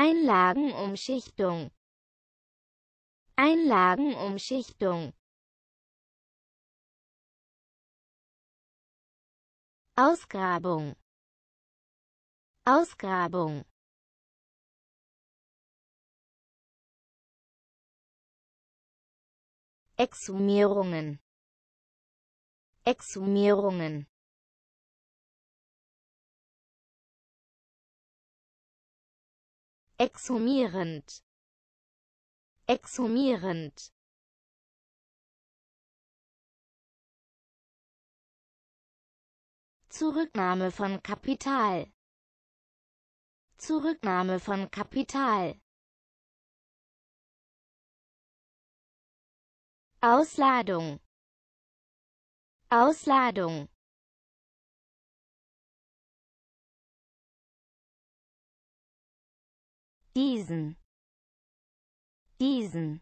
Einlagenumschichtung Einlagenumschichtung Ausgrabung Ausgrabung Exhumierungen Exhumierungen exhumierend exhumierend Zurücknahme von Kapital Zurücknahme von Kapital Ausladung Ausladung diesen diesen